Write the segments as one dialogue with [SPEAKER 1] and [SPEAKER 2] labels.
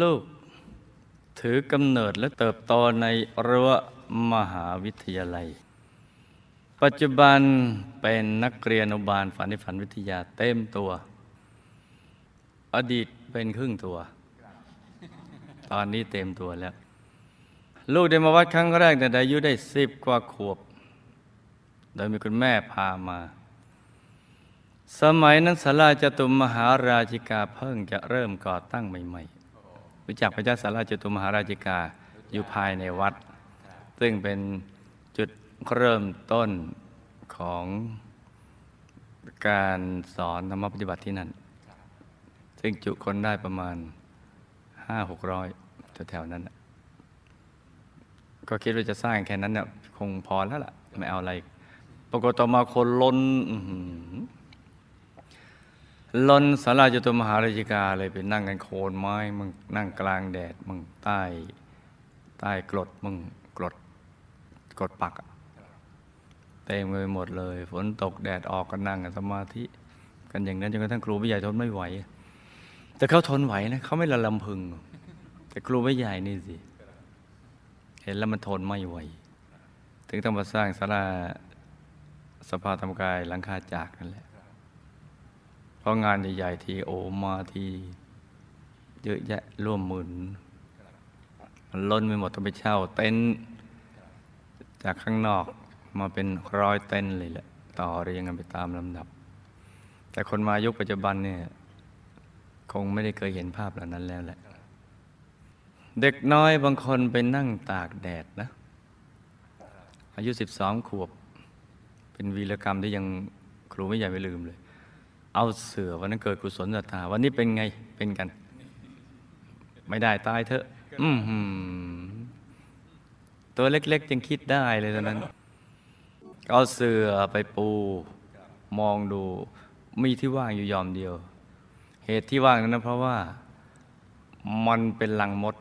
[SPEAKER 1] ลูกถือกำเนิดและเติบโตในรั้วมหาวิทยาลัย ปัจจุบันเป็นนักเรียนอนุบาลฝันในฝันวิทยาเต็มตัว อดีตเป็นครึ่งตัว ตอนนี้เต็มตัวแล้ว ลูกได้มาวัดครั้งแรกแต่อายุได้สิบกว่าขวบโดยมีคุณแม่พามา สมัยนั้นสาราจตุมมหาราชิกาเพิ่งจะเริ่มก่อตั้งใหม่ๆรู้จักพระเจ้าสาราจตุมหาราชิกา อยู่ภายในวัด ซึ่งเป็นจุดเริ่มต้นของการสอนธรรมปฏิบัติที่นั่น ซึ่งจุคนได้ประมาณห้าหกร้อยแถวๆนั้นก็คิดว่าจะสร้างแค่นั้นเนี่ยคงพอแล้วล่ะไม่เอาอะไรปรากฏต่อมาคนล้นลนสาราจตุมหาราชิกาเลยไปนั่งกันโคนไม้มึงนั่งกลางแดดมึงใต้ ใต้กรดมึงกรดกรดปักเต็มไปหมดเลย ฝนตกแดดออกก็นั่งกันสมาธิกันอย่าง นั้นจนกระทั่ง ครูผู้ใหญ่ทนไม่ไหว แต่เขาทนไหวนะเขาไม่ละลำพึงแต่ครูผู้ใหญ่นี่สิเห็นแล้วมันทนไม่ไหว ถึงต้องมาสร้างสาราสภาธรรมกายหลังคาจากนั่นแหละเพราะงานใหญ่ๆทีโอมาทีเยอะแยะ ร่วมหมื่นมันล้นไปหมดต้องไปเช่าเต็นท์จากข้างนอกมาเป็นร้อยเต็นเลยแหละ ต่อเรียงกันไปตามลำดับ แต่คนมายุคปัจจุบันเนี่ย คงไม่ได้เคยเห็นภาพเหล่านั้นแล้วแหละ เด็กน้อยบางคนไปนั่งตากแดดนะ อายุสิบสองขวบ เป็นวีรกรรมที่ยังครูไม่ใหญ่ไม่ลืมเลยเอาเสือวันนั้นเกิดกุศลศรัทธาวันนี้เป็นไงเป็นกัน ไม่ได้ตายเถอะอืตัวเล็กๆยังคิดได้เลยตอนนั้นเอาเสือไปปู มองดูมีที่ว่างอยู่ยอมเดียว เหตุที่ว่างนั้นเพราะว่า มันเป็นลังมด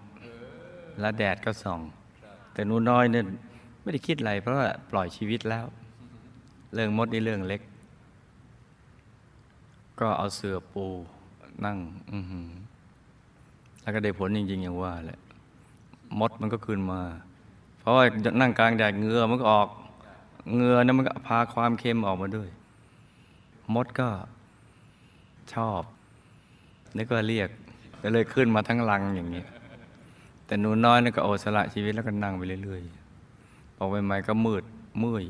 [SPEAKER 1] และแดดก็ส่องแต่นูน้อยเนี่ยไม่ได้คิดอะไรเพราะว่าปล่อยชีวิตแล้ว เรื่องมดนี่เรื่องเล็กก็เอาเสื้อปูนั่งแล้วก็ได้ผลจริงๆอย่างว่าแหละ มดมันก็ขึ้นมา เพราะว่านั่งกลางแดดเงือมันก็ออกเงือนั้นมันก็พาความเค็มออกมาด้วย มดก็ชอบนี่ก็เรียกก็เลยขึ้นมาทั้งลังอย่างนี้แต่หนูน้อยนี่ก็โอสละชีวิตแล้วก็นั่งไปเรื่อยๆพอใหม่ก็มืดมื่ย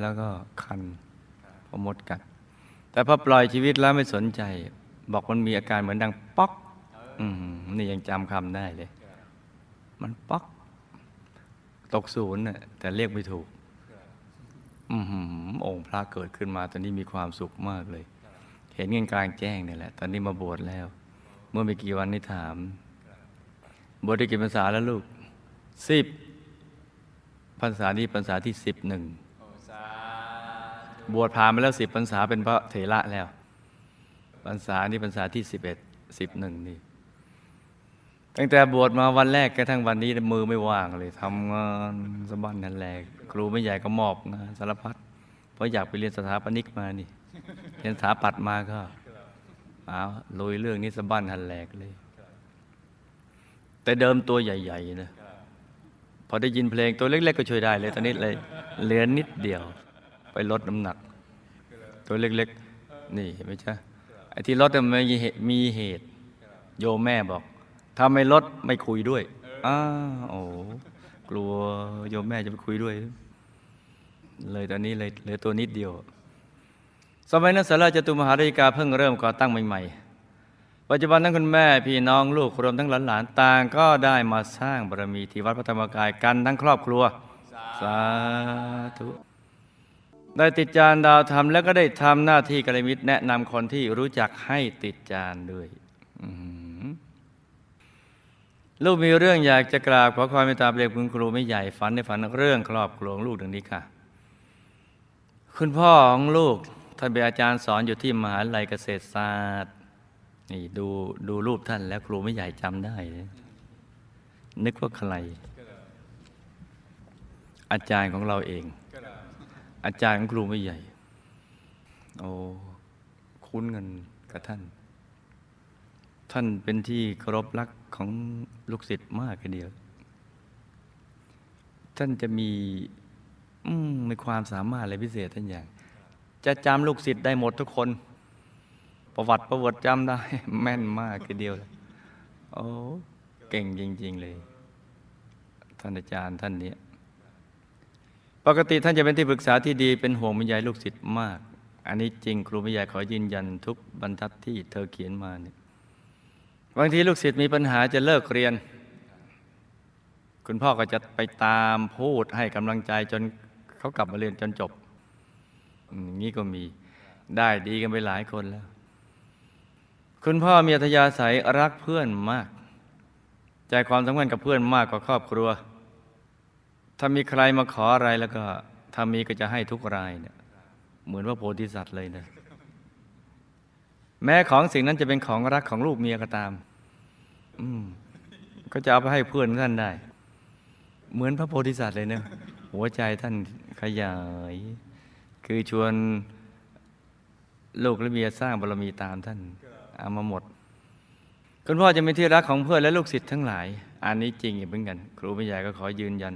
[SPEAKER 1] แล้วก็คันพอมดกัดแต่พอปล่อยชีวิตแล้วไม่สนใจ บอกมันมีอาการเหมือนดังป๊อกอนี่ยังจำคำได้เลย มันป๊อก ตกศูนย์น่ะแต่เรียกไม่ถูก อืมองค์พระเกิดขึ้นมาตอนนี้มีความสุขมากเลย เห็นเงินกลางแจ้งนี่แหละ ตอนนี้มาบวชแล้ว เมื่อไม่กี่วันนี้ถาม บวชได้กี่ภาษาแล้วลูกสิบภาษานี้ภาษาที่สิบหนึ่งบวชผ่านมาแล้วสิบพรรษาเป็นพระเถระแล้วพรรษานี่พรรษาที่สิบเอ็ดสิบหนึ่งนี่ ตั้งแต่บวชมาวันแรกกระทั่งวันนี้ มือไม่ว่างเลยทำงานสะบันนั่นแหละครูไม่ใหญ่ก็มอบงานสารพัดเพราะอยากไปเรียนสถาปนิกมานี่เรียนสถาปัตมาก็เอาลุยเรื่องนี้สะบั้นหันแหลกเลย แต่เดิมตัวใหญ่ๆนะพอได้ยินเพลงตัวเล็ก ๆ ก็ช่วยได้ เลยตอนนี้เลยเหลือนิดเดียวไปลดน้ำหนัก ตัวเล็กๆ นี่เห็นไหมจใช่ไอ้ที่ลดมันมีเหตุ โยแม่บอกถ้าไม่ลดไม่คุยด้วย อ้าโอ้กลัวโยแม่จะไปคุยด้วย เลยตอนนี้เลยเลยตัวนิดเดียว สมัยนั้นสาราจตุมหาริกาเพิ่งเริ่มก่อตั้งใหม่ ๆ ปัจจุบันนั้นคุณแม่พี่น้องลูกครมทั้งหลานๆต่างก็ได้มาสร้างบารมีที่วัดพระธรรมกายกันทั้งครอบครัวสาธุได้ติดจานดาวทำแล้วก็ได้ทำหน้าที่กระมิตรแนะนำคนที่รู้จักให้ติดจานด้วยลูกมีเรื่องอยากจะกราบขอความเมตตาเปรียบคุณครูไม่ใหญ่ฝันในฝัน เรื่อง ครอบครัวลูก ดังนี้ค่ะ คุณพ่อของลูกท่านเป็นอาจารย์สอนอยู่ที่มหาลัยเกษตรศาสตร์นี่ดูดูรูปท่าน แล้วครูไม่ใหญ่จำได้นึกว่าใคร อาจารย์ของเราเองอาจารย์ของครูไม่ใหญ่ โอ้ คุ้นเงินกับท่าน ท่านเป็นที่เคารพรักของลูกศิษย์มากทีเดียว ท่านจะมีมมีความสามารถอะไรพิเศษท่านอย่าง จะจำลูกศิษย์ได้หมดทุกคน ประวัติประวัติจำได้แม่นมากทีเดียวโอ้เก่งจริง ๆเลย ท่านอาจารย์ท่านเนี้ยปกติท่านจะเป็นที่ปรึกษาที่ดีเป็นห่วงมิยายลูกศิษย์มากอันนี้จริง ครูมิยายขอยืนยันทุกบรรทัดที่เธอเขียนมาเนี่ยบางทีลูกศิษย์มีปัญหาจะเลิกเรียน คุณพ่อก็จะไปตามพูดให้กำลังใจจนเขากลับมาเรียนจนจบอย่างนี้ก็มีได้ดีกันไปหลายคนแล้ว คุณพ่อมีอัธยาศัยรักเพื่อนมาก ใจความสำคัญกับเพื่อนมากกว่าครอบครัวถ้ามีใครมาขออะไรแล้วก็ ถ้ามีก็จะให้ทุกรายเนี่ยเหมือนว่าโพธิสัตว์เลยนะแม้ของสิ่งนั้นจะเป็นของรักของลูกเมียก็ตาม อืมก็จะเอาไปให้เพื่อนท่านได้ เหมือนพระโพธิสัตว์เลยเนะหัวใจท่านขยาย คือชวนลูกและเมียสร้างบารมีตามท่านเอามาหมดคุณพ่อจะเป็นที่รักของเพื่อนและลูกศิษย์ทั้งหลายอันนี้จริงอย่างเหมือนกัน ครูพู้ใหญ่ก็ขอยืนยัน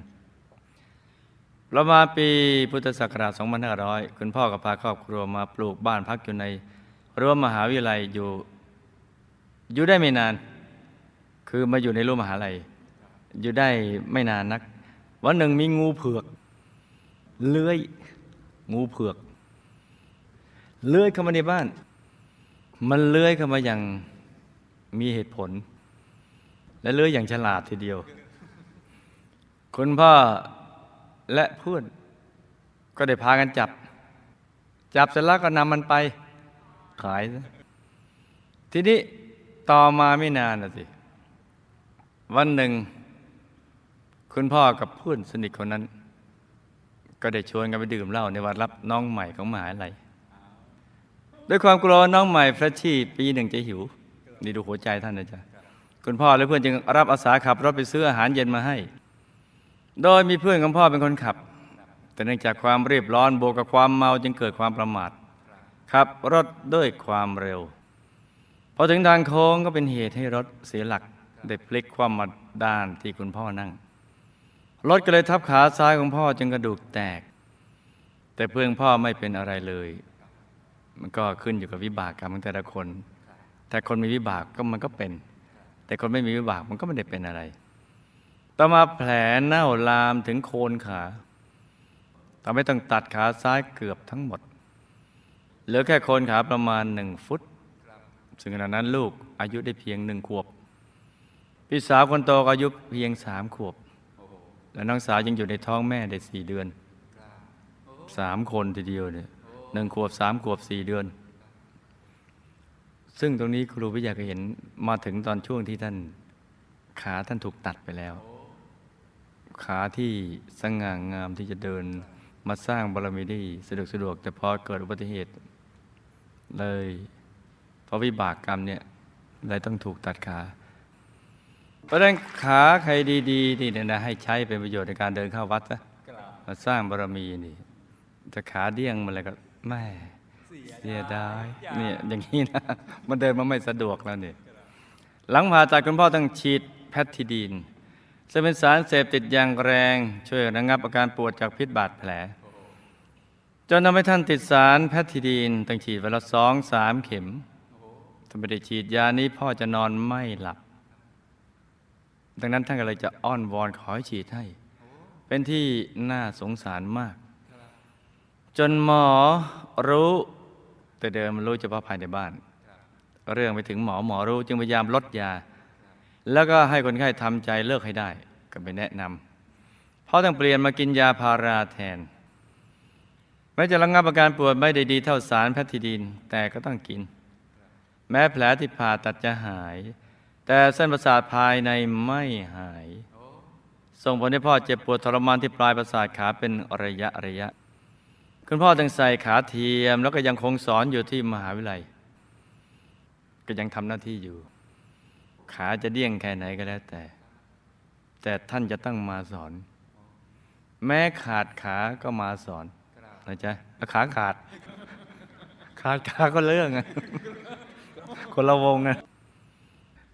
[SPEAKER 1] ประมาปีพุทธศักราช 2500 คุณพ่อกับพาครอบครัวมาปลูกบ้านพักอยู่ในรั้วมหาวิทยาลัยอยู่ อยู่ได้ไม่นาน คือมาอยู่ในรั้วมหาลัย อยู่ได้ไม่นานนักวันหนึ่งมีงูเผือก เลื้อยงูเผือก เลื้อยเข้ามาในบ้าน มันเลื้อยเข้ามาอย่าง มีเหตุผล และเลื้อยอย่างฉลาดทีเดียว คุณพ่อและเพื่อนก็ได้พากันจับ จับเสร็จแล้วก็นำมันไปขายทีนี้ต่อมาไม่นานนะสิวันหนึ่งคุณพ่อกับเพื่อนสนิทคนนั้น ก็ได้ชวนกันไปดื่มเหล้าในวันรับน้องใหม่ของมหาลัยด้วยความกลัวน้องใหม่พระชีปีหนึ่งจะหิวนี่ดูหัวใจท่านนะจ๊ะคุณพ่อและเพื่อนจึงรับอาสาขับรถไปซื้ออาหารเย็นมาให้โดยมีเพื่อนของพ่อเป็นคนขับ แต่เนื่องจากความรีบร้อนโบกับความเมาจึงเกิดความประมาทขับ รถด้วยความเร็วพอถึงทางโค้งก็เป็นเหตุให้รถเสียหลักได้พลิกความมาด้านที่คุณพ่อนั่ง รถก็เลยทับขาซ้ายของพ่อจนกระดูกแตก แต่เพื่อนพ่อไม่เป็นอะไรเลย มันก็ขึ้นอยู่กับวิบากกรรมของแต่ละคน แต่คนมีวิบากก็มันก็เป็น แต่คนไม่มีวิบากมันก็ไม่ได้เป็นอะไรต่อมาแผลเน่าลามถึงโคนขาทำให้ต้องตัดขาซ้ายเกือบทั้งหมด เหลือแค่โคนขาประมาณหนึ่งฟุต ซึ่งขณะนั้นลูกอายุได้เพียงหนึ่งขวบ พี่สาวคนโตอายุเพียงสามขวบ และน้องสาวยังอยู่ในท้องแม่ได้สี่เดือนสามคนทีเดียวเนี่ยหนึ่งขวบสามขวบสี่เดือน ซึ่งตรงนี้ครูวิทยาก็เห็นมาถึงตอนช่วงที่ท่านขาท่านถูกตัดไปแล้วขาที่สง่างามที่จะเดินมาสร้างบารมีได้สะดวกสะดวกแต่พอเกิดอุบัติเหตุ เลยเพราะวิบากกรรมเนี่ยเลยต้องถูกตัดขาเพราะนั้นขาใครดีๆนี่นะให้ใช้เป็นประโยชน์ในการเดินเข้าวัดนะมาสร้างบารมีนี่ จะขาเดี้ยงมานอะไรก็แม่เสียดายเนี่ยอย่างนี้นะมันเดินมาไม่สะดวกแล้วเนี่ยหลังผ่าตัดคุณพ่อต้องฉีดแพททิดีนซึ่งเป็นสารเสพติดอย่างแรง ช่วยระงับอาการปวดจากพิษบาดแผลจนทำให้ท่านติดสาร แพทิดีนตั้งฉีดวันละสองสามเข็มถ้าไม่ได้ฉีดยานี้พ่อจะนอนไม่หลับดังนั้นท่านก็เลยจะอ้อนวอนขอให้ฉีดให้ เป็นที่น่าสงสารมากจนหมอรู้แต่เดิมรู้เฉพาะภายในบ้าน เรื่องไปถึงหมอหมอรู้จึงพยายามลดยาแล้วก็ให้คนไข้ทำใจเลิกให้ได้ก็ไปแนะนำเพราะต้องเปลี่ยนมา กินยาพาราแทน แม้จะระงงับอาการปวดไม่ได้ดีเท่าสารแพทิดีนแต่ก็ต้องกิน แม้แผลที่ผ่าตัดจะหาย แต่เส้นประสาทภายในไม่หาย ส่งผลให้พ่อเจ็บปวดทรมานที่ปลายประสาทขาเป็นระยะ ระยะ คุณพ่อจึงใส่ขาเทียมแล้วก็ยังคงสอนอยู่ที่มหาวิทยาลัย ก็ยังทำหน้าที่อยู่ขาจะเดี้ยงแค่ไหนก็แล้วแต่ แต่ท่านจะต้องมาสอน แม้ขาดขาก็มาสอนนะจ๊ะขาขาด ขาดขา ก็เรื่อง คนละวงนะ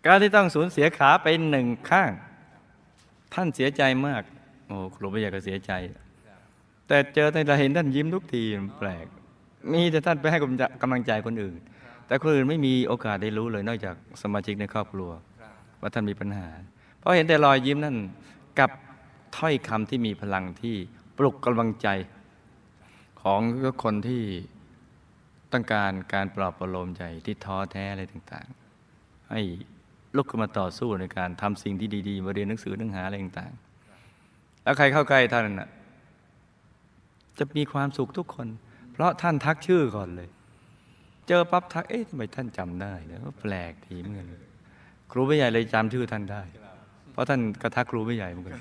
[SPEAKER 1] การที่ต้องสูญเสียขาไปหนึ่งข้าง ท่านเสียใจมากโอ้ครูไม่อยากจะเสียใจ แต่เจอแต่เราเห็นท่านยิ้มทุกทีแปลก มีแต่ท่านไปให้กำลังใจคนอื่นแต่คนอื่นไม่มีโอกาสได้รู้เลยนอกจากสมาชิกในครอบครัว ว่าท่านมีปัญหา เพราะเห็นแต่รอยยิ้มนั่นกับถ้อยคำที่มีพลังที่ปลุกกำลังใจ ของคนที่ต้องการการปลอบประโลมใจที่ท้อแท้อะไรต่างๆ ให้ลุกขึ้นมาต่อสู้ในการ ทำสิ่งที่ดี ๆ มาเรียนหนังสือหนังหาอะไรต่างๆ แล้วใครเข้าใกล้ท่านนะจะมีความสุขทุกคน เพราะท่านทักชื่อก่อนเลยเจอปั๊บทัก เอ๊ะทำไมท่านจำได้เนี่ยแปลกทีเหมือนกันครูผู้ใหญ่เลยจำชื่อท่านได้ เพราะท่านกระทักครูผู้ใหญ่เหมือนกัน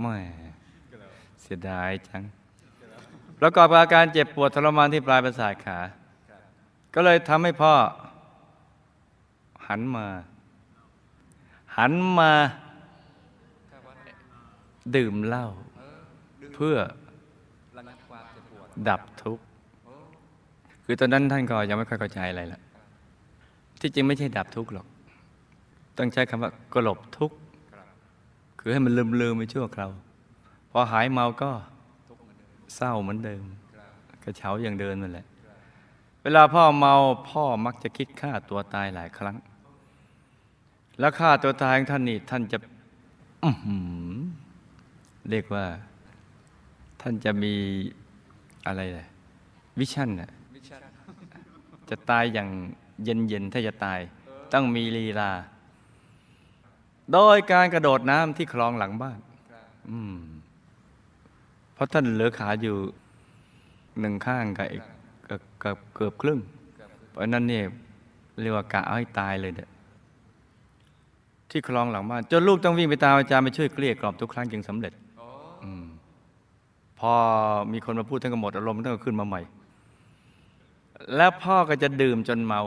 [SPEAKER 1] ไม่เสียดายจังประกอบกอาการเจ็บปวดทรมานที่ปลายประสาทขา ก็เลยทำให้พ่อ หันมา หันมาดื่มเหล้าเพื่อดับทุกข์คือตอนนั้นท่านก็ยังไม่ค่อยเข้าใจอะไรละที่จริง ไม่ใช่ดับทุกข์หรอก ต้องใช้คำว่า กลบทุกข์คือให้มันลืมลืมไปชั่วคราวพอหายเมาก็เศร้าเหมือนเดิมกระเช้าอย่างเดินนั่นแหละเวลาพ่อเมาพ่อมักจะคิดฆ่าตัวตายหลายครั้ง แล้วฆ่าตัวตายของท่านนี่ ท่านจะเรียกว่า ท่านจะมีอะไรเละ วิชั่นน่ะจะตาย อย่างเย็นๆถ้าจะตายต้องมีลีลา โดยการกระโดดน้ำที่คลองหลังบ้านเพราะท่านเหลือขาอยู่หนึ่งข้างกับกบเกือบครึ่งเพราะนั้นเนี่ยเรียกว่ากะเอาให้ตายเลยเดยที่คลองหลังบ้าน จนลูกต้องวิ่งไปตามอาจารย์ไปช่วยเกลี้ยกล่อมทุกครั้งจึงสำเร็จอพอมีคนมาพูดท่านก็หมดอารมณ์ท่านก็ขึ้นมาใหม่แล้วพ่อก็จะดื่มจนเมา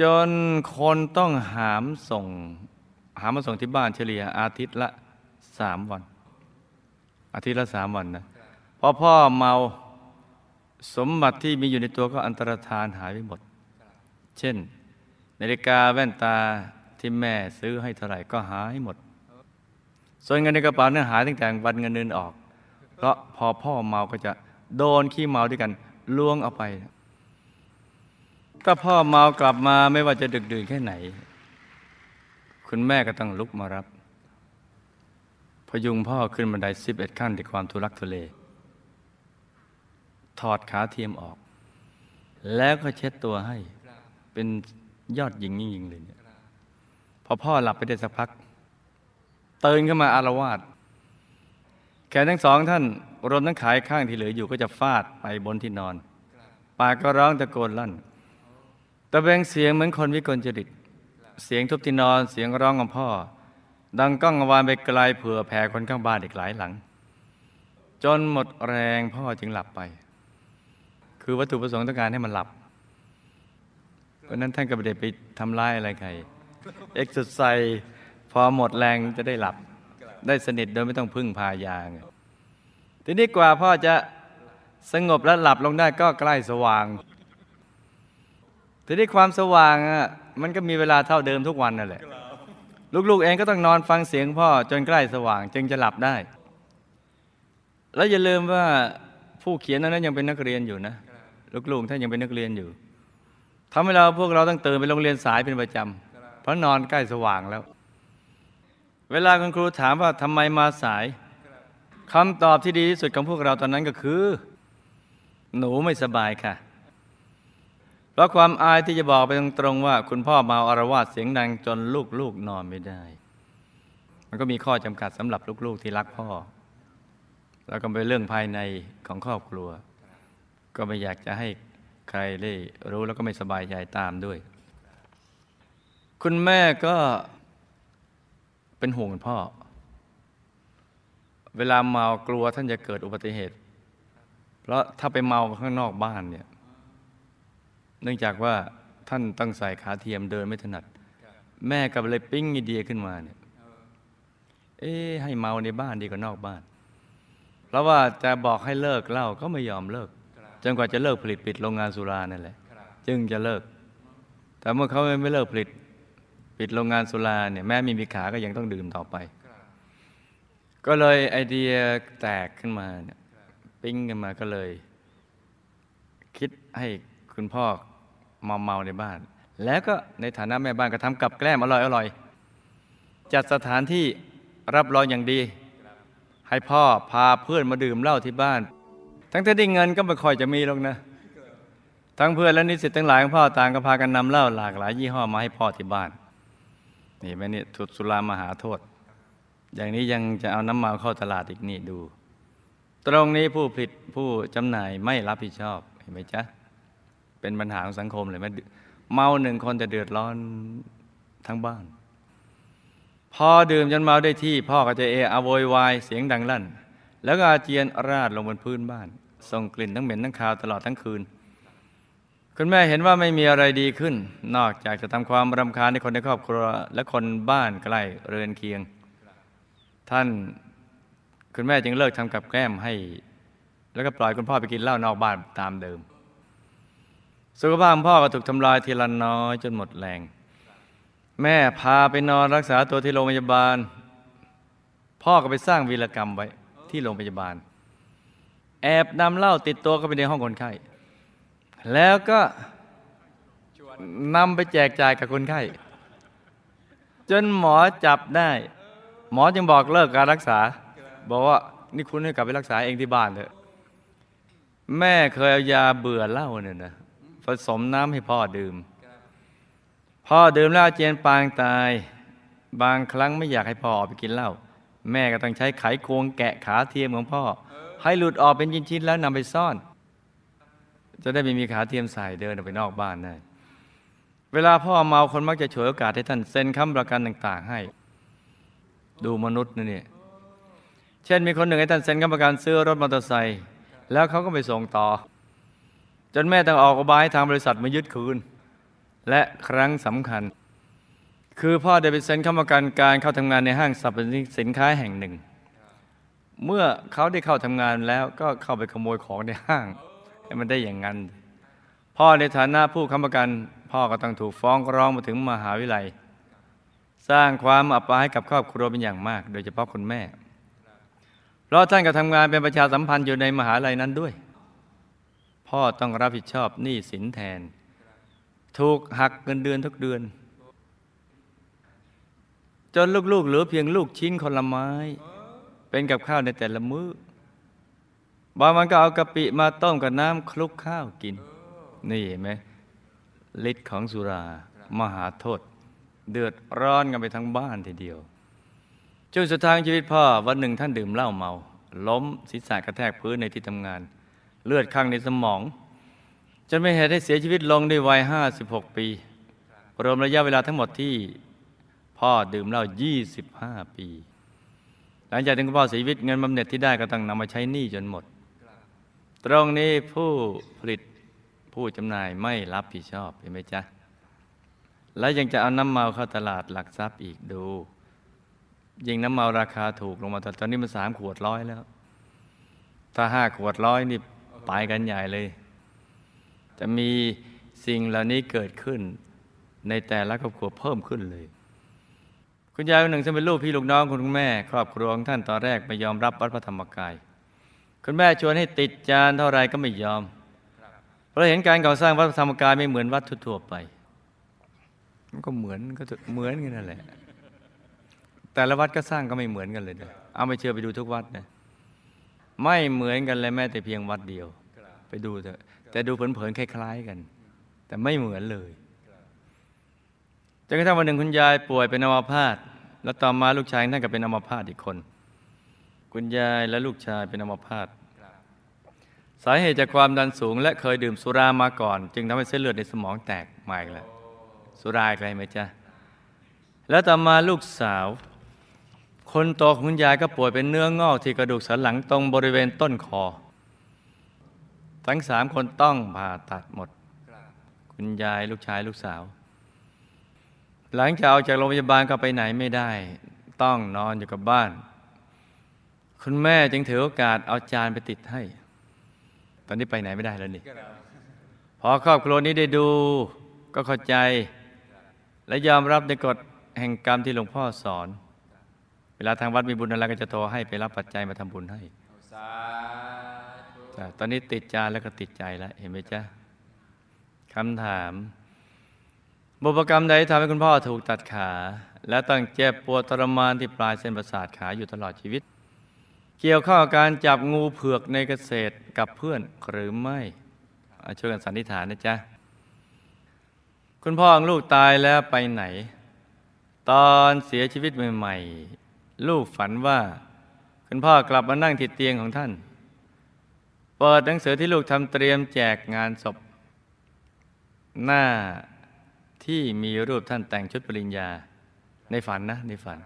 [SPEAKER 1] จนคนต้องหามส่งหามาส่งที่บ้านเฉลี่ย อาทิตย์ละสามวัน อาทิตย์ละสามวันนะ พอพ่อเมาสมบัติที่มีอยู่ในตัวก็อันตรธานหายไปหมด เช่นนาฬิกาแว่นตาที่แม่ซื้อให้เท่าไหร่ก็หายหมดส่วนเงินในกระเป๋าเนี่ยหายตั้งแต่วันเงินเดือนออกเพราะพอพ่อเมาก็จะโดนขี้เมาด้วยกันล้วงเอาไป ถ้าพ่อเมากลับมาไม่ว่าจะดึกดื่นแค่ไหน คุณแม่ก็ต้องลุกมารับ พยุงพ่อขึ้นบันไดสิบเอ็ดขั้นด้วยความทุรักทุเล ถอดขาเทียมออก แล้วก็เช็ดตัวให้ เป็นยอดหญิงยิ่งเลยเนี่ย พอพ่อหลับไปได้สักพัก เตื่นขึ้นมาอารวาสแขนทั้งสองท่านรวมทั้งขายข้างที่เหลืออยู่ก็จะฟาดไปบนที่นอนปากก็ร้องตะโกนลั่นตะแบงเสียงเหมือนคนวิกลจริตเสียงทุบที่นอน เสียงร้องของพ่อ ดังก้องวานไปไกลเผื่อแผ่คนข้างบ้านอีกหลายหลัง จนหมดแรงพ่อจึงหลับไป คือวัตถุประสงค์ต้องการให้มันหลับเพราะนั้นท่านก็ไม่ได้ไปทำร้ายอะไรใครเอ็กซ์ไซส์พอหมดแรงจะได้หลับได้สนิทโดยไม่ต้องพึ่งพายางทีนี้กว่าพ่อจะสงบและหลับลงได้ก็ใกล้สว่าง ทีนี้ความสว่างอ่ะมันก็มีเวลาเท่าเดิมทุกวันนั่นแหละลูกๆเองก็ต้องนอนฟังเสียง พ่อจนใกล้สว่าง จึงจะหลับได้ แล้วอย่าลืมว่าผู้เขียนนั้นยังเป็นนักเรียนอยู่นะ ลูกๆท่านยังเป็นนักเรียนอยู่ทำให้เราพวกเราต้องตื่นไปโรงเรียนสายเป็นประจำเพราะนอนใกล้สว่างแล้ว เวลาคุณครูถามว่าทำไมมาสายคำตอบที่ดีที่สุดของพวกเราตอนนั้นก็คือ หนูไม่สบายค่ะ เพราะความอายที่จะบอกไปตรงๆว่า คุณพ่อเมาอารวาสเสียงดังจนลูกๆนอนไม่ได้ มันก็มีข้อจำกัดสำหรับลูกๆที่รักพ่อแล้วก็เป็นเรื่องภายในของครอบครัว ก็ไม่อยากจะให้ใครได้รู้แล้วก็ไม่สบายใจตามด้วย คุณแม่ก็เป็นห่วงพ่อเวลาเมากลัวท่านจะเกิดอุบัติเหตุ เพราะถ้าไปเมาข้างนอกบ้านเนี่ย เนื่องจากว่าท่านต้องใส่ขาเทียมเดินไม่ถนัด แม่กับเลยปิ้งไอเดียขึ้นมาเนี่ย เอ๊ให้เมาในบ้านดีกว่านอกบ้าน เพราะว่าจะบอกให้เลิกเหล้าก็ไม่ยอมเลิก จนกว่าจะเลิกผลิตปิดโรงงานสุรานั่นแหละ จึงจะเลิก แต่เมื่อเขาไม่เลิกผลิต ปิดโรงงานสุราเนี่ยแม่มีมีขาก็ยังต้องดื่มต่อไปก็เลยไอเดียแตกขึ้นมาเนี่ยปิ้งกันมาก็เลย คิดให้คุณพ่อเมาเมาในบ้าน แล้วก็ในฐานะแม่บ้านก็ทำกับแกล้มอร่อยอร่อยจัดสถานที่รับรองอย่างดี ให้พ่อพาเพื่อนมาดื่มเหล้าที่บ้าน ทั้งที่ได้เงินก็ไม่ค่อยจะมีหรอกนะ ทั้งเพื่อนและนิสิตทั้งหลายของพ่อต่างก็พากันนำเหล้าหลากหลาย ยี่ห้อมาให้พ่อที่บ้านนี่แม่นี่ทุดสุรามหาโทษอย่างนี้ยังจะเอาน้ำเมาเข้าตลาดอีกนี่ดู ตรงนี้ผู้ผลิตผู้จำหน่ายไม่รับผิดชอบ เห็นไหมจ๊ะ เป็นปัญหาของสังคมเลยไหมเมาหนึ่งคนจะเดือดร้อนทั้งบ้านพอดื่มจนเมาได้ที่ พ่อก็จะเออะโวยวายเสียงดังลั่น แล้วก็อาเจียนราดลงบนพื้นบ้านส่งกลิ่นทั้งเหม็นทั้งคาวตลอดทั้งคืน คุณแม่เห็นว่าไม่มีอะไรดีขึ้น นอกจากจะทำความรำคาญในคนในครอบครัว และคนบ้านใกล้เรือนเคียงท่านคุณแม่จึงเลิกทำกับแกล้มให้ แล้วก็ปล่อยคุณพ่อไปกินเหล้านอกบ้านตามเดิม สุขภาพพ่อก็ถูกทำลายทีละน้อยจนหมดแรงแม่พาไปนอนรักษาตัวที่โรงพยาบาล พ่อก็ไปสร้างวีรกรรมไว้ที่โรงพยาบาลแอบนำเหล้าติดตัวเข้าไปในห้องคนไข้แล้วก็นำไปแจกจ่ายกับคนไข้จนหมอจับได้หมอจึงบอกเลิกการรักษาบอกว่านี่คุณให้กลับไปรักษาเองที่บ้านเถอะแม่เคยเอายาเบื่อเหล้าเนี่ยนะผสมน้ำให้พ่อดื่ม พ่อดื่มแล้วเจียนปางตาย บางครั้งไม่อยากให้พ่อออกไปกินเหล้าแม่ก็ต้องใช้ไขควงแกะขาเทียมของพ่อให้หลุดออกเป็นชิ้นๆแล้วนำไปซ่อน จะได้ไม่มีขาเทียมใส่เดินออกไปนอกบ้านได้เวลาพ่อเมาคนมักจะฉวยโอกาสให้ท่านเซ็นค้ำประกันต่าง ๆ ให้ดูมนุษย์นเนี่ยเช่นมีคนหนึ่งให้ท่านเซ็นกรรมการซื้อรถมอเตอร์ไซค์แล้วเขาก็ไปส่งต่อ จนแม่ต้องออกอบายทางบริษัทมายึดคืน และครั้งสำคัญ คือพ่อได้ไปเซ็นกรรมการ การเข้าทำงานในห้างสรรพสินค้าแห่งหนึ่ง เมื่อเขาได้เข้าทำงานแล้วก็เข้าไปขโมยของในห้างให้มันได้อย่างนั้นพ่อในฐานะผู้ค้ำประกันพ่อก็ต้องถูกฟ้องร้องมาถึงมหาวิทยาลัยสร้างความอับอายกับครอบครัวเป็นอย่างมาก โดยเฉพาะคุณแม่ เพราะท่านก็ทำงานเป็นประชาสัมพันธ์อยู่ในมหาลัยนั้นด้วย พ่อต้องรับผิดชอบหนี้สินแทน ถูกหักเงินเดือนทุกเดือน จนลูกๆเหลือเพียงลูกชิ้นคนละไม้ เป็นกับข้าวในแต่ละมือ้อ บางวันก็เอากะปิมาต้มกับน้ำคลุกข้าวกิน นี่เห็นไหมฤทธิ์ของสุรา มหาโทษเดือดร้อนกันไปทั้งบ้านทีเดียวช่วงสุดท้ายชีวิตพ่อ วันหนึ่งท่านดื่มเหล้าเมา ล้มศีรษะกระแทกพื้นในที่ทำงาน เลือดข้างในสมอง จนไม่เหตุให้เสียชีวิตลงในวยวัย 56 ปีรวมระยะเวลาทั้งหมดที่พ่อดื่มเหล้า25 ปี หลังจากที่คุณพ่อเสียชีวิตเงินบำเหน็จที่ได้ก็ต้องนำมาใช้หนี้จนหมดตรงนี้ผู้ผลิตผู้จำหน่ายไม่รับผิดชอบเห็นไหมจ๊ะและยังจะเอาน้ำเมา เข้าตลาดหลักทรัพย์อีกดู ยิงน้ำเมาราคาถูกลงมาตอนนี้มันสามขวดร้อยแล้ว ถ้าห้าขวดร้อยนี่ไปกันใหญ่เลย จะมีสิ่งเหล่านี้เกิดขึ้น ในแต่ละครอบครัวเพิ่มขึ้นเลย คุณยายคนหนึ่งซึ่งเป็นลูกพี่ลูกน้องคุณแม่ ครอบครัวของท่านตอนแรกไม่ยอมรับวัดพระธรรมกายคุณแม่ชวนให้ติดจานเท่าไรก็ไม่ยอม เพราะเห็นการก่อสร้างวัดพระธรรมกายไม่เหมือนวัดทั่วไปมันก็เหมือนก็เหมือน กันนั่นแหละแต่ละวัดก็สร้างก็ไม่เหมือนกันเลยนะเอาไปเชื่อไปดูทุกวัดนะไม่เหมือนกันเลยแม้แต่เพียงวัดเดียวไปดูเถอะแต่ดูเผินๆคล้ายๆ กัน แต่ไม่เหมือนเลยจนกระทั่งวันหนึ่งคุณยาย ป่วยเป็นอัมพาตแล้วต่อมาลูกชายท่านก็เป็นอัมพาตอีกคน คุณยายและลูกชายเป็นอัมพาตสาเหตุจากความดันสูง และเคยดื่มสุรามาก่อน จึงทำให้เส้นเลือดในสมองแตกใหม่แล้วสุรายใครไหมจ๊ะแล้วต่อมาลูกสาว คนโตของคุณยายก็ป่วยเป็นเนื้องอก ที่กระดูกสันหลังตรงบริเวณต้นคอ ทั้งสามคนต้องผ่าตัดหมดคุณยายลูกชายลูกสาว หลังจากออกจากโรงพยาบาลก็ไปไหนไม่ได้ ต้องนอนอยู่กับบ้าน คุณแม่จึงถือโอกาสเอาจานไปติดให้ ตอนนี้ไปไหนไม่ได้แล้วนี่พอครอบครัวนี้ได้ดู ก็เข้าใจและยอมรับในกฎแห่งกรรมที่หลวงพ่อสอน เวลาทางวัดมีบุญอะไรก็จะโทรให้ไปรับปัจจัยมาทำบุญให้ ตอนนี้ติดใจแล้วก็ติดใจแล้วเห็นไหมจ๊ะคำถาม บุพกรรมใดทำให้คุณพ่อถูกตัดขา และต้องเจ็บปวดทรมานที่ปลายเส้นประสาทขาอยู่ตลอดชีวิต เกี่ยวข้อกับการจับงูเผือกในเกษตรกับเพื่อนหรือไม่ ช่วยกันสันนิษฐานนะจ๊ะคุณพ่อของลูกตายแล้วไปไหน ตอนเสียชีวิตใหม่ๆลูกฝันว่า คุณพ่อกลับมานั่งที่เตียงของท่าน เปิดหนังสือที่ลูกทำเตรียมแจกงานศพ หน้าที่มีรูปท่านแต่งชุดปริญญาในฝันนะในฝัน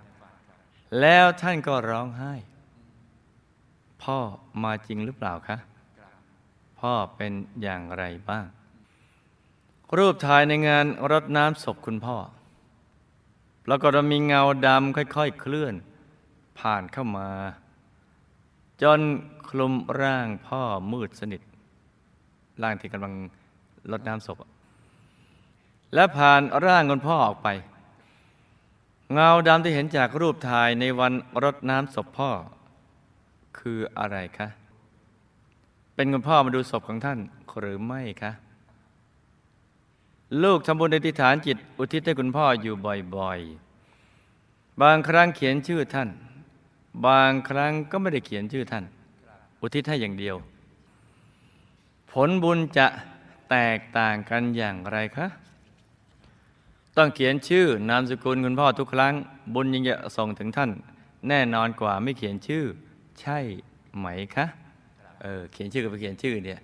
[SPEAKER 1] แล้วท่านก็ร้องไห้ พ่อมาจริงหรือเปล่าคะ พ่อเป็นอย่างไรบ้างรูปถ่ายในงานรดน้ำศพคุณพ่อ แล้วก็มีเงาดำค่อย ๆ เคลื่อน ผ่านเข้ามา จนคลุมร่างพ่อมืดสนิทร่างที่กำลังรดน้ำศพ และผ่านร่างคุณพ่อออกไป เงาดำที่เห็นจากรูปถ่ายในวันรดน้ำศพพ่อคืออะไรคะ เป็นคุณพ่อมาดูศพของท่านหรือไม่คะลูกทำบุญในิิฐานจิตอุทิศให้คุณพ่ออยู่บ่อย ๆ บางครั้งเขียนชื่อท่าน บางครั้งก็ไม่ได้เขียนชื่อท่าน อุทิศให้อย่างเดียว ผลบุญจะแตกต่างกันอย่างไรคะต้องเขียนชื่อนามสกุลคุณพ่อทุกครั้ง บุญยังจะส่งถึงท่าน แน่นอนกว่าไม่เขียนชื่อ ใช่ไหมคะเออเขียนชื่อกับไปเขียนชื่อเนี่ย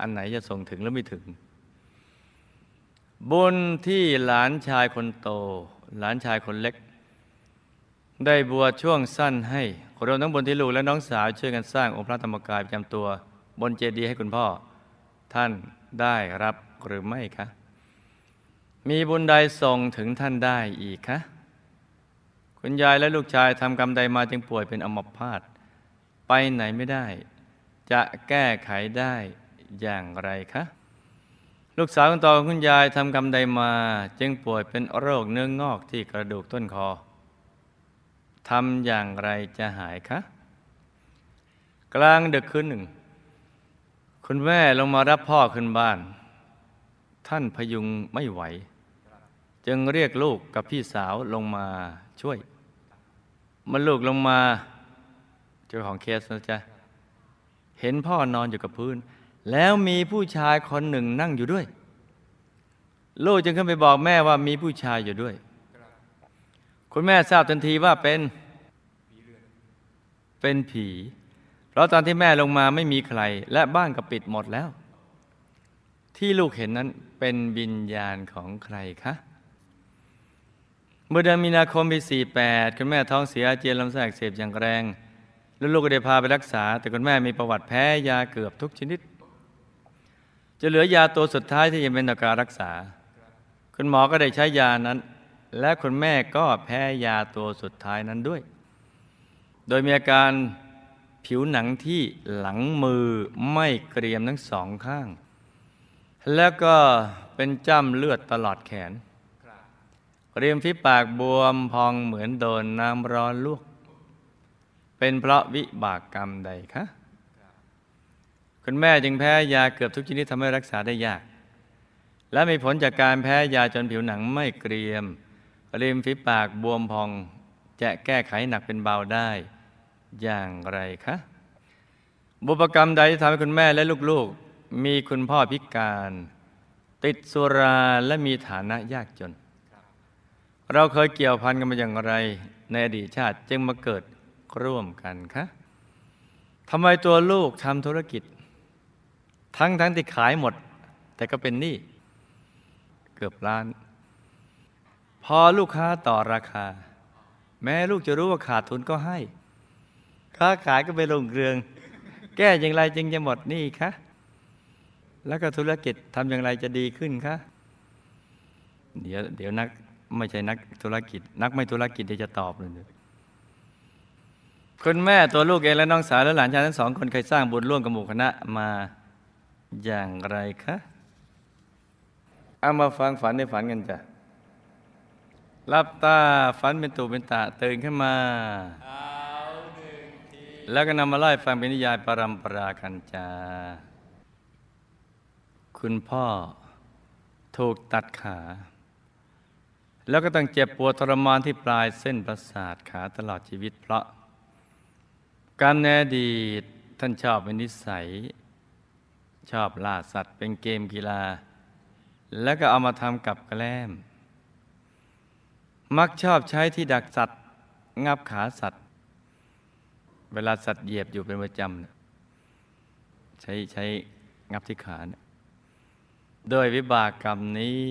[SPEAKER 1] อันไหนจะส่งถึงแล้วไม่ถึงบุญที่หลานชายคนโต หลานชายคนเล็ก ได้บวชช่วงสั้นให้รวมทั้งบุญที่ลูกและน้องสาว ช่วยกันสร้างองค์พระธรรมกายประจำตัวบนเจดีย์ให้คุณพ่อ ท่านได้รับหรือไม่คะ มีบุญใดส่งถึงท่านได้อีกคะ คุณยายและลูกชายทำกรรมใดมาจึงป่วยเป็นอมพาตไปไหนไม่ได้ จะแก้ไขได้อย่างไรคะลูกสาวคนโตอคุณยายทำกรรมใดมา จึงป่วยเป็นโรคเนื้องงอกที่กระดูกต้นคอทำอย่างไรจะหายคะ กลางดึกคืนหนึ่ง คุณแม่ลงมารับพ่อขึ้นบ้าน ท่านพยุงไม่ไหว จึงเรียกลูกกับพี่สาวลงมาช่วย มันลูกลงมาเจ้าของเคสนะจ๊ะ เห็นพ่อนอนอยู่กับพื้นแล้วมีผู้ชายคนหนึ่งนั่งอยู่ด้วย ลูกจึงขึ้นไปบอกแม่ว่ามีผู้ชายอยู่ด้วย คุณแม่ทราบทันทีว่าเป็นเป็นผี เพราะตอนที่แม่ลงมาไม่มีใคร และบ้านก็ปิดหมดแล้ว ที่ลูกเห็นนั้นเป็นวิญญาณของใคร คะ เมื่อเดือนมีนาคมปี48คุณแม่ท้องเสียเจียนลำไส้อักเสบอย่างแรง แล้วลูกก็ได้พาไปรักษา แต่คุณแม่มีประวัติแพ้ยาเกือบทุกชนิดจะเหลือยาตัวสุดท้ายที่ยังเป็นต่อการรักษา คุณหมอก็ได้ใช้ยานั้น และคุณแม่ก็แพ้ยาตัวสุดท้ายนั้นด้วย โดยมีอาการผิวหนังที่หลังมือไม่เกรียมทั้งสองข้าง แล้วก็เป็นจ้ำเลือดตลอดแขนเรียมฝีปากบวมพองเหมือนโดนน้ำร้อนลวก เป็นเพราะวิบากกรรมใดคะคุณแม่จึงแพ้ยาเกือบทุกชนิดทำให้รักษาได้ยาก และมีผลจากการแพ้ยาจนผิวหนังไม่เกรียมริมฝีปากบวมพองจะแก้ไขหนักเป็นเบาได้อย่างไรคะ บุปกรรมใดที่ทำให้คุณแม่และลูกๆ มีคุณพ่อพิการ ติดสุราและมีฐานะยากจน เราเคยเกี่ยวพันกันมาอย่างไร ในอดีตชาติจึงมาเกิดร่วมกันคะทำไมตัวลูกทำธุรกิจทั้งทั้งที่ขายหมด แต่ก็เป็นหนี้เกือบล้าน พอลูกค้าต่อราคา แม้ลูกจะรู้ว่าขาดทุนก็ให้ค้าขายก็ไปลงเรืองแก้อย่างไรจึงจะหมดหนี้คะ แล้วก็ธุรกิจทำอย่างไรจะดีขึ้นคะ เดี๋ยวเดี๋ยวนักไม่ใช่นัก ธุรกิจนักไม่ธุรกิจจะตอบเลยคุณแม่ตัวลูกเองและน้องสาวและหลานชายทั้งสองคนเคยสร้างบุญร่วมกับหมู่คณะมาอย่างไรคะ เอามาฟังฝันในฝันกันจ้ะรับตาฝันเป็นตูเป็นตาตื่นขึ้นมา แล้วก็นำมาไล่ฟังเป็นนิยายปรำมปรากันจ้าคุณพ่อถูกตัดขา แล้วก็ต้องเจ็บปวดทรมานที่ปลายเส้นประสาทขาตลอดชีวิตเพราะ การแนดีท่านชอบเป็นนิสัยชอบล่าสัตว์เป็นเกมกีฬา แล้วก็เอามาทำกับแกล้มมักชอบใช้ที่ดักสัตว์ งับขาสัตว์ เวลาสัตว์เหยียบอยู่เป็นประจำใช้ใช้งับที่ขา โดยวิบากกรรมนี้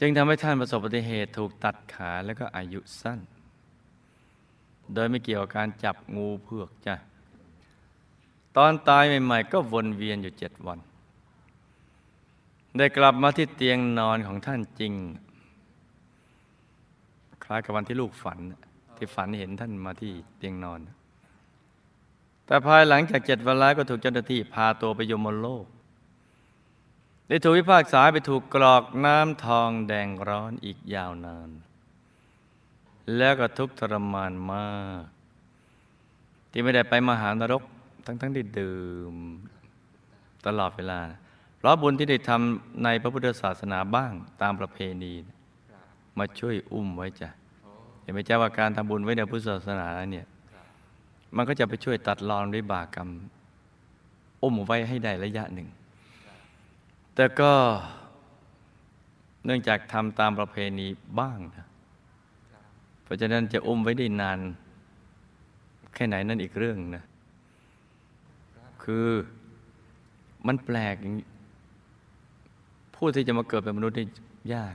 [SPEAKER 1] จึงทำให้ท่านประสบอุบัติเหตุถูกตัดขาแล้วก็อายุสั้น โดยไม่เกี่ยวกับการจับงูเผือกจ้ะตอนตายใหม่ๆก็วนเวียนอยู่เจ็ดวัน ได้กลับมาที่เตียงนอนของท่านจริง คล้ายกับวันที่ลูกฝัน ที่ฝันเห็นท่านมาที่เตียงนอน แต่ภายหลังจากเจ็ดวันแล้วก็ถูกเจ้าหน้าที่พาตัวไปยมโลก ได้ถูกวิพากษาไปถูกกรอกน้ำทองแดงร้อนอีกยาวนาน แล้วก็ทุกทรมานมาก ที่ไม่ได้ไปมหานรกทั้งทั้งที่ดื่มตลอดเวลาเพราะบุญที่ได้ทำในพระพุทธศาสนาบ้าง ตามประเพณีมาช่วยอุ้มไว้จ้ะเห็นไหมจ้าว่าการทำบุญไว้ในพุทธศาสนาเนี่ยมันก็จะไปช่วยตัดรอนวิบากกรรมอุ้มไว้ให้ได้ระยะหนึ่ง แต่ก็เนื่องจากทำตามประเพณีบ้างนะ เพราะฉะนั้นจะอุ้มไว้ได้นาน แค่ไหนนั่นอีกเรื่องนะคือมันแปลกอย่างผู้ที่จะมาเกิดเป็นมนุษย์ได้ยาก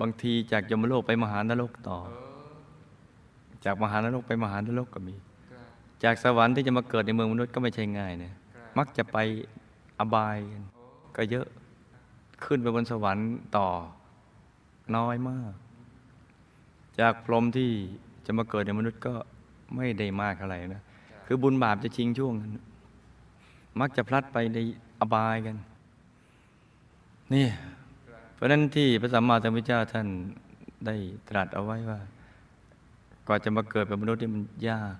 [SPEAKER 1] บางทีจากยมโลกไปมหานรกต่อ จากมหานรกไปมหานรกก็มี จากสวรรค์ที่จะมาเกิดในเมืองมนุษย์ก็ไม่ใช่ง่ายนะมักจะไปอบายก็เยอะขึ้นไปบนสวรรค์ต่อ น้อยมาก จากพรหมที่จะมาเกิดในมนุษย์ก็ไม่ได้มากอะไรนะคือบุญบาปจะชิงช่วงนั้นมักจะพลัดไปในอบายกันนี่เพราะนั้นที่พระสัมมาสัมพุทธเจ้าท่านได้ตรัสเอาไว้ว่าก่อนจะมาเกิดเป็นมนุษย์นี่มันยาก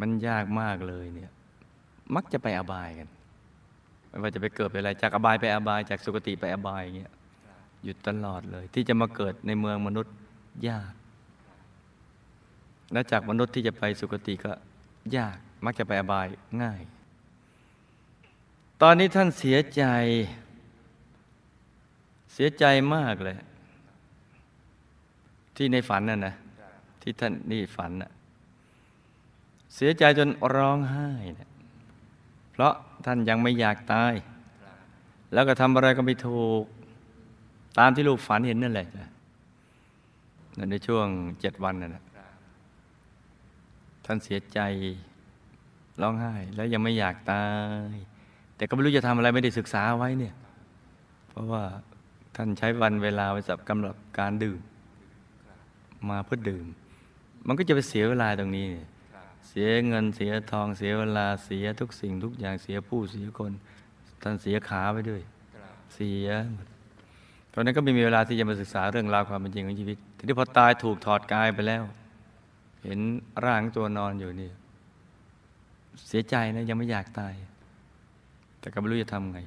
[SPEAKER 1] มันยากมากเลยเนี่ยมักจะไปอบายกันไม่ว่าจะไปเกิดเป็นอะไร จากอบายไปอบาย จากสุคติไปอบายอย่างเงี้ยหยุดตลอดเลย ที่จะมาเกิดในเมืองมนุษย์ยาก และจากมนุษย์ที่จะไปสุคติก็ ยากมักจะไปอบายง่ายตอนนี้ท่านเสียใจ เสียใจมากเลย ที่ในฝันน่ะนะที่ท่านนี่ฝันน่ะเสียใจจนร้องไห้นะเพราะท่านยังไม่อยากตาย แล้วก็ทำอะไรก็ไม่ถูก ตามที่ลูกฝันเห็นนั่นแหละในช่วงเจ็ดวันนั่นแหละท่านเสียใจร้องไห้ แล้วยังไม่อยากตายแต่ก็ไม่รู้จะทำอะไรไม่ได้ศึกษาไว้เนี่ย เพราะว่าท่านใช้วันเวลาไปสับกำหรับการดื่ม มาเพื่อดื่ม มันก็จะไปเสียเวลาตรงนี้ เสียเงินเสียทองเสียเวลาเสียทุกสิ่งทุกอย่างเสียผู้เสียคนท่านเสียขาไปด้วยเสีย ตอนนั้นก็ไม่มีเวลาที่จะมาศึกษา เรื่องราวความเป็นจริงของชีวิตทีนี้พอตายถูกถอดกายไปแล้ว เห็นร่างตัวนอนอยู่นี่ เสียใจนะยังไม่อยากตายแต่ก็ไม่รู้จะทำไง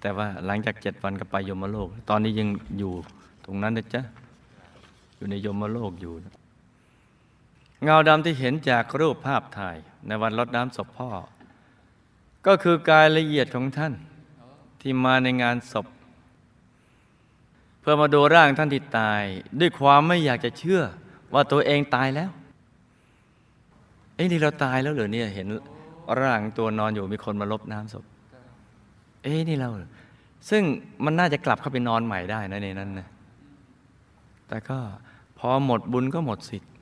[SPEAKER 1] แต่ว่าหลังจากเจ็ดวันก็ไปยมโลก ตอนนี้ยังอยู่ตรงนั้นนะจ๊ะ อยู่ในยมโลกอยู่ เงาดำที่เห็นจากรูปภาพถ่าย ในวันรดน้ำศพพ่อก็คือกายละเอียดของท่านที่มาในงานศพ เพื่อมาดูร่างท่านที่ตายด้วยความไม่อยากจะเชื่อว่าตัวเองตายแล้วเอ้นี่เราตายแล้วเหรอเนี่ยเห็นร่างตัวนอนอยู่มีคนมาลบน้ำศพเอ๊นี่เรา ซึ่งมันน่าจะกลับเข้าไปนอนใหม่ได้นะในนั้นนะ แต่ก็พอหมดบุญก็หมดสิทธิ์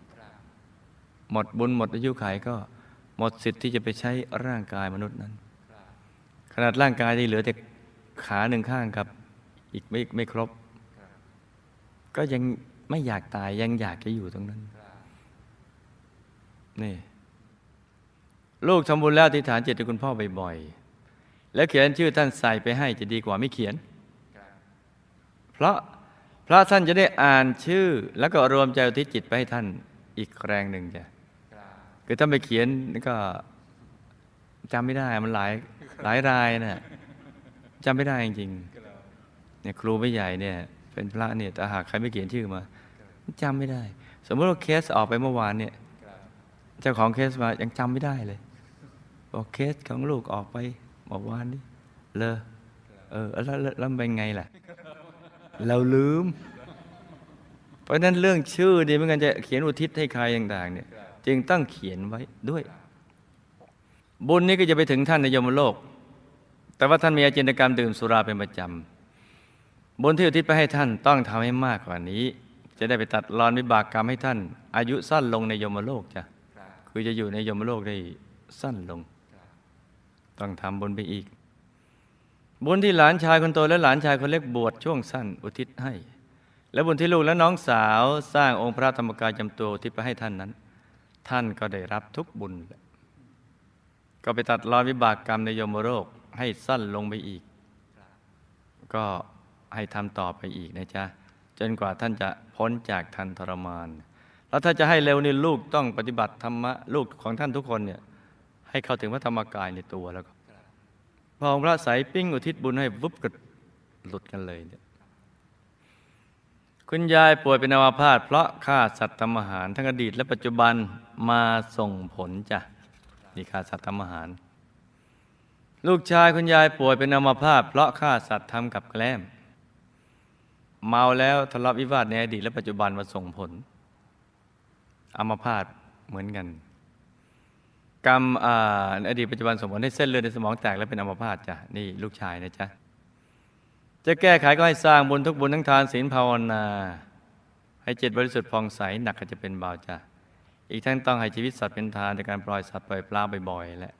[SPEAKER 1] หมดบุญหมดอายุขัยก็หมดสิทธิ์ที่จะไปใช้ร่างกายมนุษย์นั้น ขนาดร่างกายที่เหลือแต่ขาหนึ่งข้างกับ อีกไม่ไม่ครบ ก็ยังไม่อยากตายยังอยากจะอยู่ตรงนั้น นี่ลูกทำบุญแล้วอธิษฐานเจตคุณพ่อบ่อยๆแล้วเขียนชื่อท่านใส่ไปให้จะดีกว่าไม่เขียน เพราะ พระท่านจะได้อ่านชื่อ แล้วก็รวมใจทิจิตไปให้ท่านอีกแรงหนึ่งจ้ะคือถ้าไปเขียนก็จำไม่ได้มันหลายหลายรายนะจำไม่ได้จริงๆเนี่ยครูไม่ใหญ่เนี่ย เป็นพระเนี่ยแต่หากใครไม่เขียนชื่อมาจำไม่ได้ สมมติว่าเคสออกไปเมื่อวานเนี่ยเจ้าของเคสมายังจำไม่ได้เลยบอกเคสของลูกออกไปบอกว่านี่ เลอเออแล้วแล้วเป็นไงล่ะ เราลืม เพราะนั้นเรื่องชื่อนี่ไม่งั้นจะเขียนอุทิศให้ใครอต่างเนี่ยจึงต้องเขียนไว้ด้วยบุญนี้ก็จะไปถึงท่านในยมโลก แต่ว่าท่านมีอาจินตกรรมดื่มสุราเป็นประจำบุญที่อุทิศไปให้ท่าน ต้องทำให้มากกว่านี้ จะได้ไปตัดรอนวิบากกรรมให้ท่าน อายุสั้นลงในยมโลกจ้ะ คือจะอยู่ในยมโลกได้สั้นลงต้องทำบุญไปอีก บุญที่หลานชายคนโตและหลานชายคนเล็กบวชช่วงสั้นอุทิศให้ และบุญที่ลูกและน้องสาวสร้างองค์พระธรรมกายจำตัวที่ไปให้ท่านนั้น ท่านก็ได้รับทุกบุญ ก็ไปตัดรอยวิบากกรรมในยมโรค ให้สั้นลงไปอีก ก็ให้ทำต่อไปอีกนะจ๊ะจนกว่าท่านจะพ้นจากทันทรมานแล้วถ้าจะให้เร็วนี่ลูกต้องปฏิบัติธรรมะลูกของท่านทุกคนเนี่ยให้เข้าถึงพระธรรมกายในตัวแล้วก็ พอองพระสายปิ้ง อุทิศบุญให้วุบกระหลุดกันเลยเนี่ยคุณยายป่วยเป็นอวพาตเพราะฆ่าสัตว์ทำอาหาร ทั้งอดีต และปัจจุบันมาส่งผลจ้ะนี่ฆ่าสัตว์ทำอาหาร ลูกชายคุณยายป่วยเป็นอัมพาตเพราะฆ่าสัตว์ทำกับแกล้ม เมาแล้วทะเลาะวิวาท ในอดีตและปัจจุบันมาส่งผลอัมพาตเหมือนกันกรรมในอดีตปัจจุบันสมณ์ให้เส้นเลือดในสมองแตกและเป็นอัมพาตจ้ะนี่ลูกชายนะจ๊ะจะแก้ไขก็ให้สร้างบุญทุกบุญทั้งทานศีลภาวนา ให้จิตบริสุทธิ์ผ่องใสหนักก็จะเป็นเบาจ้ะอีกทั้งต้องให้ชีวิตสัตว์เป็นทานในการปล่อยสัตว์ปล่อยปลาบ่อยๆและ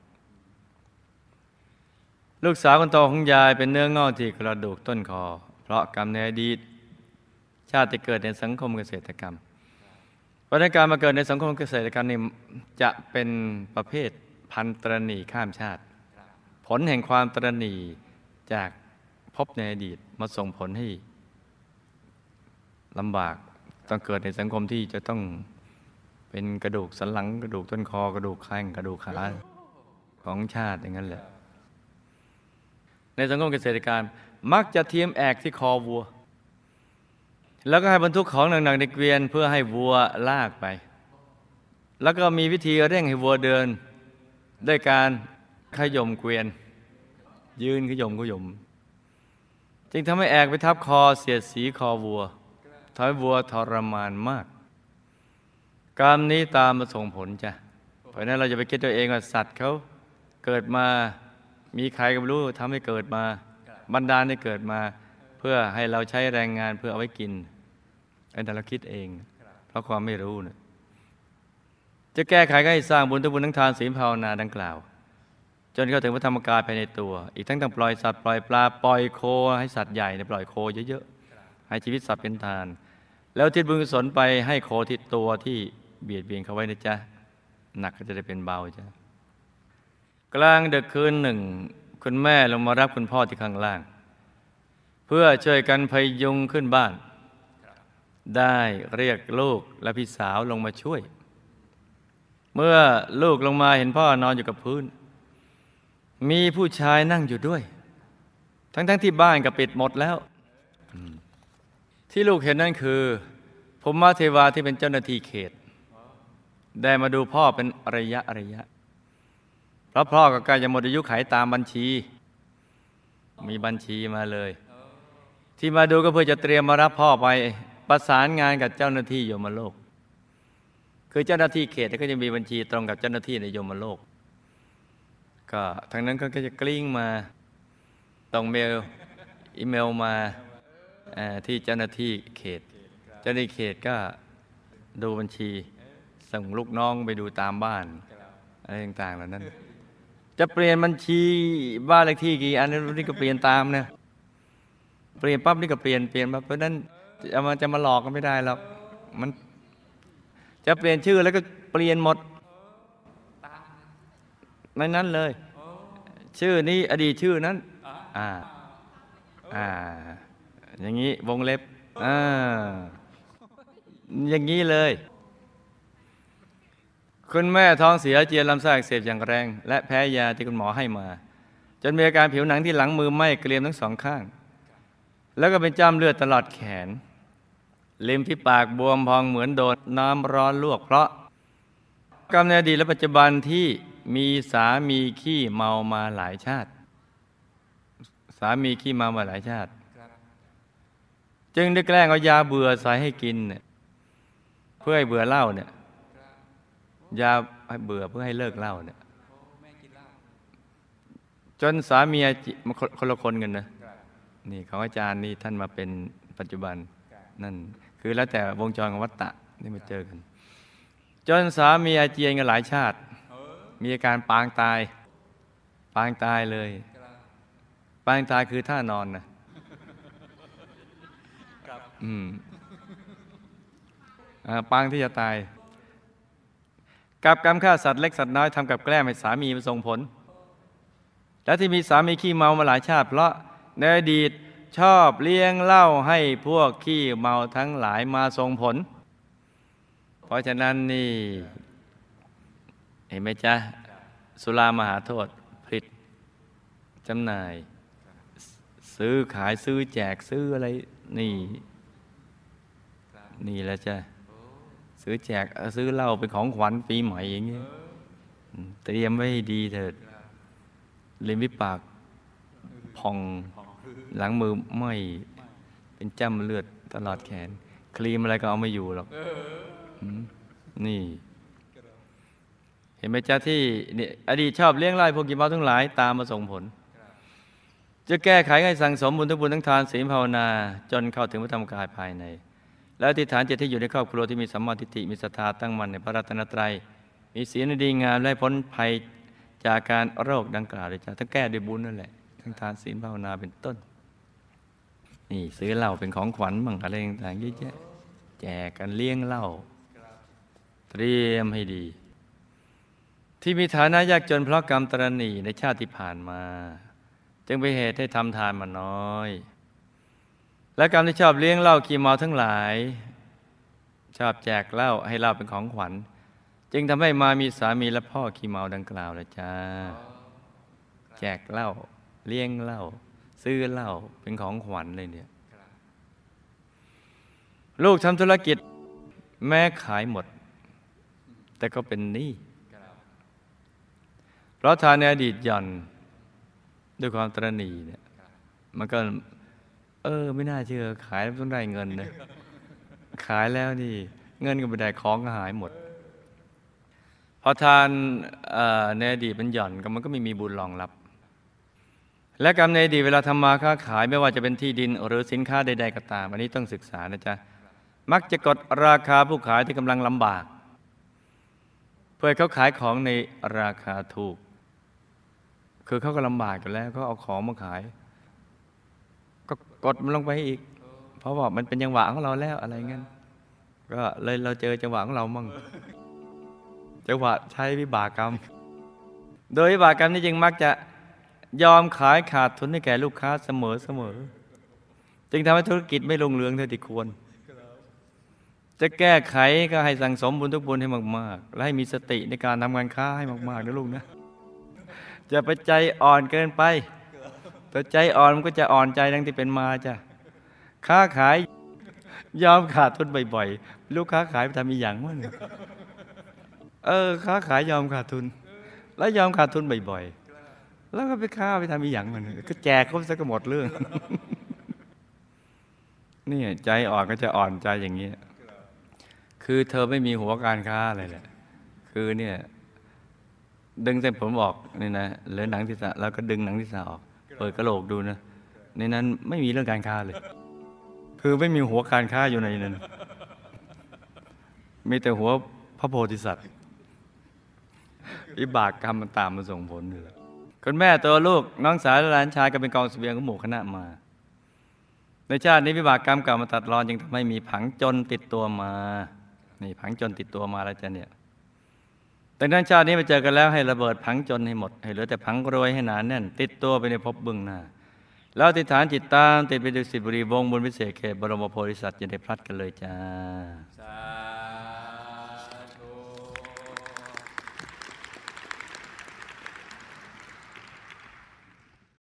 [SPEAKER 1] ลูกสาวคนโตของยายเป็นเนื้องอกที่กระดูกต้นคอ เพราะกรรมในอดีตชาติเกิดในสังคมเกษตรกรรมราะ้นการมาเกิดในสังคมเกษตรกรรมนี่จะเป็นประเภทพันตรณีข้ามชาติ ผลแห่งความตรณีจากพบในอดีตมาส่งผลให้ลำบากต้องเกิดในสังคมที่จะต้องเป็นกระดูกสันหลังกระดูกต้นคอกระดูกแข้งกระดูกขาของชาติอย่างนั้นแหละในสังคมเกษตรกรรมมักจะเทียมแอกที่คอวัวแล้วก็ให้บรรทุกของหนักๆในเกวียน เพื่อให้วัวลากไป แล้วก็มีวิธีเร่งให้วัวเดิน ด้วยการขย่มเกวียน ยืนขย่มขย่ม จึงทำให้แอกไปทับคอเสียดสีคอวัวทำให้วัวทรมานมาก กรรมนี้ตามมาส่งผลจ้ะเพราะนั้นเราจะไปคิดตัวเองว่าสัตว์เขาเกิดมา มีใครก็ไม่รู้ทำให้เกิดมาบรรดาให้เกิดมา เพื่อให้เราใช้แรงงานเพื่อเอาไว้กินอ้นนัเราคิดเอง เพราะความไม่รู้นะจะแก้ไขก็ให้สร้างบุญทุบุญทั้งทานศีลภาวนาดังกล่าว จนเข้าถึงพระธรรมกายภายในตัว อีกทั้งต้องปล่อยสัตว์ ปล่อยปลาปล่อยโคให้สัตว์ใหญ่เนี่ยปล่อยโคเยอะ ๆ ให้ชีวิตสัตว์เป็นทาน แล้วทิศบุญกุศลไปให้โคที่ตัวที่เบียดเบียนเขาไว้นะจ๊ะหนักก็จะได้เป็นเบาจ้ะกลางเดึกคืนหนึ่งคุณแม่ลงมารับคุณพ่อที่ข้างล่าง เพื่อช่วยกันพยุงขึ้นบ้านได้เรียกลูกและพี่สาวลงมาช่วย เมื่อลูกลงมาเห็นพ่อนอนอยู่กับพื้น มีผู้ชายนั่งอยู่ด้วย ทั้งๆทที่บ้านก็ปิดหมดแล้ว ที่ลูกเห็นนั่นคือผมมาเทวาที่เป็นเจ้าหน้าที่เขต ได้มาดูพ่อเป็นระยะระยะ เพราะพ่อก็บกายจะหมดอายุไขตามบัญชี มีบัญชีมาเลย ที่มาดูก็เพื่อจะเตรียมมารับพ่อไปประสานงานกับเจ้าหน้าที่โยมโลก คือเจ้าหน้าที่เขตก็จะมีบัญชีตรงกับเจ้าหน้าที่ในโยมโลก ก็ทางนั้นก็จะกลิ้งมาตรงเมลอีเมลมาที่เจ้าหน้าที่เขต เจ้าหน้าที่เขตก็ดูบัญชีส่งลูกน้องไปดูตามบ้านอะไรต่างๆเหล่านั้น จะเปลี่ยนบัญชีบ้านเลขที่กี่ อันนี้ก็เปลี่ยนตามนะเปลี่ยนปั๊บนี่ก็เปลี่ยนเปลี่ยนปั๊บเพราะนั้นจะมาจะมาหลอกก็ไม่ได้หรอกมัน จะเปลี่ยนชื่อแล้วก็เปลี่ยนหมดในนั้นเลย ชื่อนี้ อดีตชื่อนั้น อ่า อ่า อย่างนี้ วงเล็บอ่าอย่างนี้เลย คุณแม่ท้องเสียเจียนลำไส้อักเสบอย่างแรง และแพ้ยาที่คุณหมอให้มา จนมีอาการผิวหนังที่หลังมือไหม้ เกรียมทั้งสองข้าง แล้วก็เป็นจ้ำเลือดตลอดแขนลิมทีปากบวมพองเหมือนโดนน้ำร้อนลวก เพราะกรรมในอดีตและปัจจุบันที่มีสามีขี้เมามาหลายชาติ สามีขี้เมามาหลายชาติ จึงได้แกล้งเอายาเบื่อใส่ให้กินเนี่ยเพื่อให้เบื่อเหล้าเนี่ย ยาเบื่อเพื่อให้เลิกเหล้าเนี่ย จนสามีคนละคนกันนะ นี่ของอาจารย์นี่ท่านมาเป็นปัจจุบันนั่นคือแล้วแต่วงจรของวัตตะนี่มาเจอกัน จนสามีอาเจียนกันหลายชาติ มีอาการปางตาย ปางตายเลย ปางตายคือท่านอนนะอืมปางที่จะตาย กับกรรมฆ่าสัตว์เล็กสัตว์น้อยทำกับแกล้มให้สามีมาส่งผล และที่มีสามีขี้เมามาหลายชาติ เพราะในอดีตชอบเลี้ยงเล่าให้พวกขี้เมาทั้งหลายมาทรงผล เพราะฉะนั้นนี่ เห็นไหมจ๊ะ สุรามหาโทษผลิตจำหน่าย ซื้อขายซื้อแจกซื้ออะไร นี่ นี่แล้วจ้ะซื้อแจกซื้อเหล้าเป็นของขวัญปีใหม่อย่างเงี้ยเตรียมไว้ดีเถิดลิมวิปากพองหลังมือไม่เป็นจ้ำเลือดตลอดแขนครีมอะไรก็เอาไม่อยู่หรอกนี่ เห็นไหมจ้าที่เนี่ยอดีตชอบเลี้ยงไล่พวกกิมาทั้งหลายตามมาส่งผล จะแก้ไขให้สังสมบุญทั้งบุญทั้งทานศีลภาวนา จนเข้าถึงพระธรรมกายภายใน แล้วทิฏฐานเจตที่อยู่ในครอบครัวที่มีสัมมาทิฏฐิมีศรัทธาตั้งมั่นในพระรัตนตรัย มีศีลดีงามและพ้นภัยจากการโรคดังกล่าวเลยจ้าทั้งแก้ด้วยบุญนั่นแหละทั้งทานศีลภาวนาเป็นต้น นี่ซื้อเหล้าเป็นของขวัญมั่งอะไรต่างๆเยอะแยะแจกกันเลี้ยงเหล้าเตรียมให้ดี ที่มีฐานะยากจนเพราะกรรมตรณีในชาติที่ผ่านมา จึงไปเหตุให้ทำทานมาน้อย และกรรมที่ชอบเลี้ยงเหล้ากีมาทั้งหลาย ชอบแจกเหล้าให้เหล้าเป็นของขวัญ จึงทำให้มามีสามีและพ่อขี้เมาดังกล่าวละจ้า แจกเหล้าเลี้ยงเหล้าซื้อเหล้าเป็นของขวัญเลยเนี่ย ลูกทำธุรกิจแม้ขายหมด แต่ก็เป็นหนี้เพราะทานในอดีตย่อน ด้วยความตรณีเนี่ยมันก็ เออไม่น่าเชื่อขายแล้วต้องได้เงินนะขายแล้วนี่ เงินก็ไปได้ของก็หายหมด พอทานในอดีตมันหย่อน ก็มันก็ไม่มีบุญรองรับและกรรมในดีเวลาทำมาค้าขาย ไม่ว่าจะเป็นที่ดินหรือสินค้าใด ๆ ก็ตามอันนี้ต้องศึกษานะจ๊ะมักจะกดราคาผู้ขายที่กำลังลำบากเพื่อเขาขายของในราคาถูก คือเขาก็ลำบากกันแล้ว ก็เอาของมาขาย ก็กดมันลงไปอีก เพราะว่ามันเป็นจังหวะของเราแล้วอะไรเงี้ยก็เลยเราเจอจังหวะของเรามั่งจังหวะใช้วิบากกรรม โดยวิบากกรรมนี่จึงมักจะยอมขายขาดทุนให้แก่ลูกค้าเสมอเสมอ จึงทำให้ธุรกิจไม่ลงเรืองเท่าที่ควร จะแก้ไขก็ให้สั่งสมบุญทุกบุญให้มากๆและให้มีสติในการทำงานค้าให้มากๆนะลูกนะจะไปใจอ่อนเกินไปตัวใจอ่อนมันก็จะอ่อนใจดังที่เป็นมาจ้ะค้าขายยอมขาดทุนบ่อยๆลูกค้าขายไปทำอีหยังวะเนี่ยเออค้าขายยอมขาดทุน และยอมขาดทุนบ่อยๆแล้วก็ไปฆ่าไปทำอีหยังมัน ก็แจกครบซะก็หมดเรื่องนี่ใจอ่อนก็จะอ่อนใจอย่างนี้ คือเธอไม่มีหัวการค้าอะไรเลยคือเนี่ยดึงเส้นผมออกนี่นะเหลือหนังที่สะแล้วก็ดึงหนังที่สะออก เปิดกระโหลกดูนะ ในนั้นไม่มีเรื่องการค้าเลย คือไม่มีหัวการค้าอยู่ในนั้น มีแต่หัวพระโพธิสัตว์ อิบากกรรมมันตามมาส่งผลอยู่แล้วคุณแม่ตัวลูกน้องสาวและหลานชายก็เป็นกองสเสบียงของหมู่คณะมา ในชาตินี้วิบากกรรมเก่ามาตัดรอนจึงทำให้มีผังจนติดตัวมานี่ผังจนติดตัวมาแล้วจ้ะเนี่ยแต่นั้นชาตินี้มาเจอกันแล้วให้ระเบิดผังจนให้หมด ให้เหลือแต่ผังรวยให้หนานแน่นติดตัวไปในภพบึงหน้าแล้วติดฐานจิตตามติดไปดูสิบุรีวงบนวิเศษเขตบรมโพธิสัตว์จะได้พลัดกันเลยจ้า